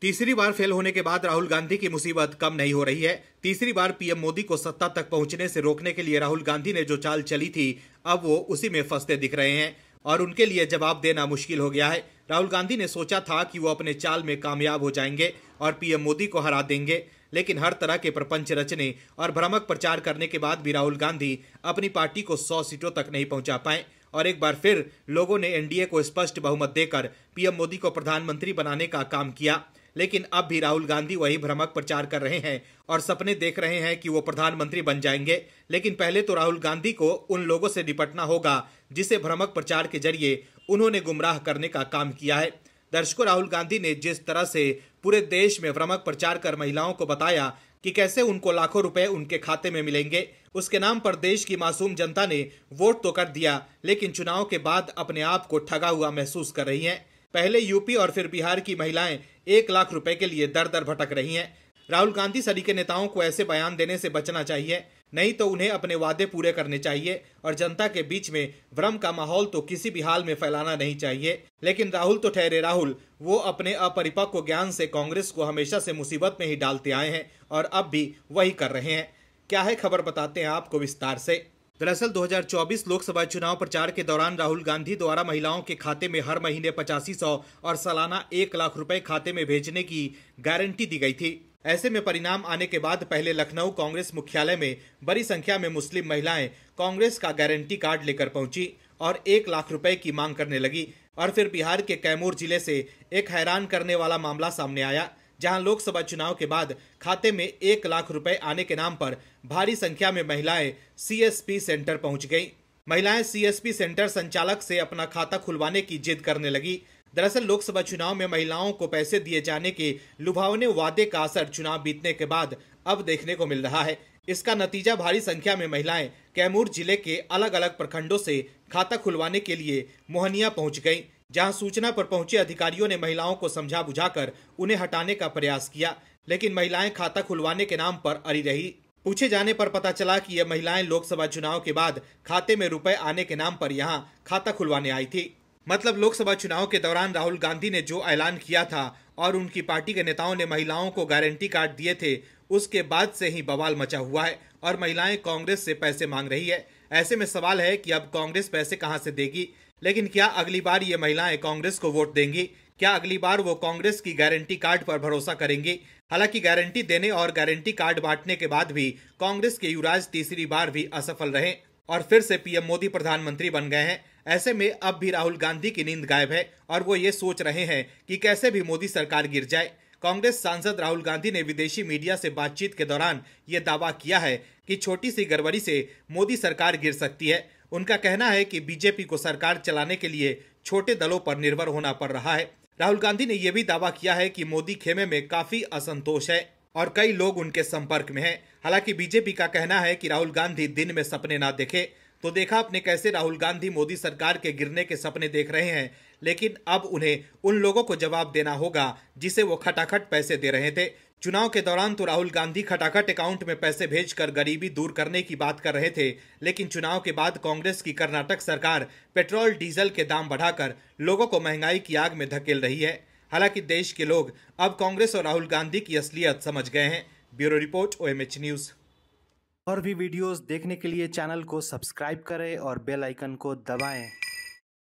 तीसरी बार फेल होने के बाद राहुल गांधी की मुसीबत कम नहीं हो रही है तीसरी बार पीएम मोदी को सत्ता तक पहुंचने से रोकने के लिए राहुल गांधी ने जो चाल चली थी अब वो उसी में फंसते दिख रहे हैं और उनके लिए जवाब देना मुश्किल हो गया है राहुल गांधी ने सोचा था कि वो अपने चाल में कामयाब हो जाएंगे और पीएम मोदी को हरा देंगे लेकिन हर तरह के प्रपंच रचने और भ्रामक प्रचार करने के बाद भी राहुल गांधी अपनी पार्टी को सौ सीटों तक नहीं पहुंचा पाए और एक बार फिर लोगों ने एनडीए को स्पष्ट बहुमत देकर पीएम मोदी को प्रधानमंत्री बनाने का काम किया लेकिन अब भी राहुल गांधी वही भ्रमक प्रचार कर रहे हैं और सपने देख रहे हैं कि वो प्रधानमंत्री बन जाएंगे लेकिन पहले तो राहुल गांधी को उन लोगों से निपटना होगा जिसे भ्रमक प्रचार के जरिए उन्होंने गुमराह करने का काम किया है दर्शकों राहुल गांधी ने जिस तरह से पूरे देश में भ्रमक प्रचार कर महिलाओं को बताया कि कैसे उनको लाखों रुपए उनके खाते में मिलेंगे उसके नाम पर देश की मासूम जनता ने वोट तो कर दिया लेकिन चुनाव के बाद अपने आप को ठगा हुआ महसूस कर रही है पहले यूपी और फिर बिहार की महिलाएं एक लाख रुपए के लिए दर दर भटक रही हैं राहुल गांधी सरी के नेताओं को ऐसे बयान देने से बचना चाहिए नहीं तो उन्हें अपने वादे पूरे करने चाहिए और जनता के बीच में भ्रम का माहौल तो किसी भी हाल में फैलाना नहीं चाहिए लेकिन राहुल तो ठहरे राहुल वो अपने अपरिपक्व ज्ञान से कांग्रेस को हमेशा से मुसीबत में ही डालते आए हैं और अब भी वही कर रहे हैं क्या है खबर बताते हैं आपको विस्तार से दरअसल 2024 लोकसभा चुनाव प्रचार के दौरान राहुल गांधी द्वारा महिलाओं के खाते में हर महीने पचासी सौ और सालाना एक लाख रुपए खाते में भेजने की गारंटी दी गई थी ऐसे में परिणाम आने के बाद पहले लखनऊ कांग्रेस मुख्यालय में बड़ी संख्या में मुस्लिम महिलाएं कांग्रेस का गारंटी कार्ड लेकर पहुंची और एक लाख रुपए की मांग करने लगी और फिर बिहार के कैमूर जिले से एक हैरान करने वाला मामला सामने आया जहां लोकसभा चुनाव के बाद खाते में एक लाख रुपए आने के नाम पर भारी संख्या में महिलाएं सीएसपी सेंटर पहुंच गईं। महिलाएं सीएसपी सेंटर संचालक से अपना खाता खुलवाने की जिद करने लगी दरअसल लोकसभा चुनाव में महिलाओं को पैसे दिए जाने के लुभावने वादे का असर चुनाव बीतने के बाद अब देखने को मिल रहा है इसका नतीजा भारी संख्या में महिलाएं कैमूर जिले के अलग अलग प्रखंडों से खाता खुलवाने के लिए मोहनिया पहुंच गईं जहां सूचना पर पहुंचे अधिकारियों ने महिलाओं को समझा बुझाकर उन्हें हटाने का प्रयास किया लेकिन महिलाएं खाता खुलवाने के नाम पर अड़ी रही पूछे जाने पर पता चला कि ये महिलाएं लोकसभा चुनाव के बाद खाते में रुपए आने के नाम पर यहाँ खाता खुलवाने आई थी मतलब लोकसभा चुनाव के दौरान राहुल गांधी ने जो ऐलान किया था और उनकी पार्टी के नेताओं ने महिलाओं को गारंटी कार्ड दिए थे उसके बाद से ही बवाल मचा हुआ है और महिलाएं कांग्रेस से पैसे मांग रही है ऐसे में सवाल है कि अब कांग्रेस पैसे कहां से देगी लेकिन क्या अगली बार ये महिलाएं कांग्रेस को वोट देंगी क्या अगली बार वो कांग्रेस की गारंटी कार्ड पर भरोसा करेंगी हालांकि गारंटी देने और गारंटी कार्ड बांटने के बाद भी कांग्रेस के युवराज तीसरी बार भी असफल रहे और फिर से पीएम मोदी प्रधानमंत्री बन गए हैं ऐसे में अब भी राहुल गांधी की नींद गायब है और वो ये सोच रहे हैं कि कैसे भी मोदी सरकार गिर जाए कांग्रेस सांसद राहुल गांधी ने विदेशी मीडिया से बातचीत के दौरान ये दावा किया है कि छोटी सी गड़बड़ी से मोदी सरकार गिर सकती है उनका कहना है कि बीजेपी को सरकार चलाने के लिए छोटे दलों पर निर्भर होना पड़ रहा है राहुल गांधी ने यह भी दावा किया है कि मोदी खेमे में काफी असंतोष है और कई लोग उनके संपर्क में हैं हालांकि बीजेपी का कहना है कि राहुल गांधी दिन में सपने ना देखे तो देखा आपने कैसे राहुल गांधी मोदी सरकार के गिरने के सपने देख रहे हैं लेकिन अब उन्हें उन लोगों को जवाब देना होगा जिसे वो खटाखट पैसे दे रहे थे चुनाव के दौरान तो राहुल गांधी खटाखट अकाउंट में पैसे भेजकर गरीबी दूर करने की बात कर रहे थे लेकिन चुनाव के बाद कांग्रेस की कर्नाटक सरकार पेट्रोल डीजल के दाम बढ़ाकर लोगों को महंगाई की आग में धकेल रही है हालांकि देश के लोग अब कांग्रेस और राहुल गांधी की असलियत समझ गए हैं ब्यूरो रिपोर्ट ओ न्यूज़ और भी वीडियोज देखने के लिए चैनल को सब्सक्राइब करें और बेलाइकन को दबाएं